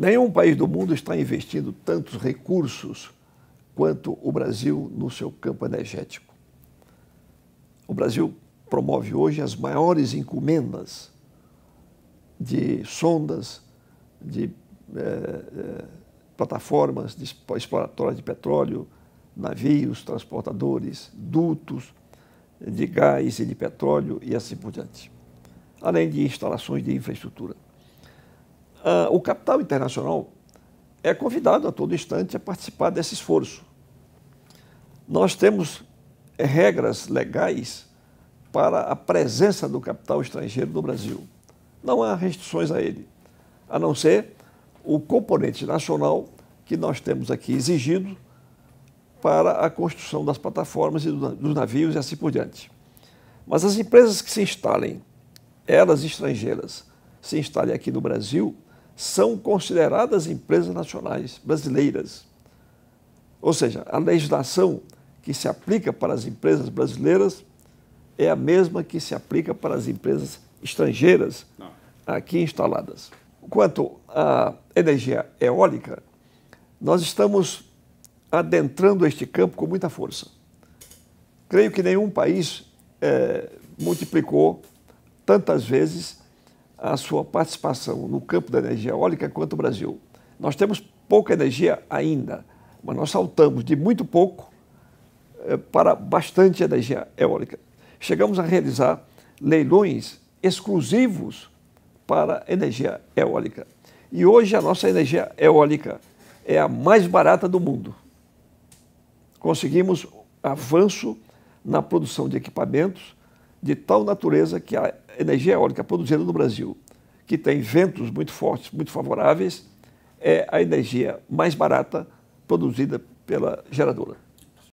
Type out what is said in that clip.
Nenhum país do mundo está investindo tantos recursos quanto o Brasil no seu campo energético. O Brasil promove hoje as maiores encomendas de sondas, de eh, eh, plataformas de exploratórias de petróleo, navios, transportadores, dutos de gás e de petróleo e assim por diante, além de instalações de infraestrutura. Uh, o capital internacional é convidado a todo instante a participar desse esforço. Nós temos eh, regras legais para a presença do capital estrangeiro no Brasil. Não há restrições a ele, a não ser o componente nacional que nós temos aqui exigido para a construção das plataformas e dos navios e assim por diante. Mas as empresas que se instalem, elas estrangeiras, se instalem aqui no Brasil, são consideradas empresas nacionais brasileiras. Ou seja, a legislação que se aplica para as empresas brasileiras é a mesma que se aplica para as empresas estrangeiras aqui instaladas. Quanto à energia eólica, nós estamos adentrando este campo com muita força. Creio que nenhum país é, multiplicou tantas vezes a sua participação no campo da energia eólica quanto o Brasil. Nós temos pouca energia ainda, mas nós saltamos de muito pouco eh, para bastante energia eólica. Chegamos a realizar leilões exclusivos para energia eólica. E hoje a nossa energia eólica é a mais barata do mundo. Conseguimos avanço na produção de equipamentos, de tal natureza que a energia eólica produzida no Brasil, que tem ventos muito fortes, muito favoráveis, é a energia mais barata produzida pela geradora.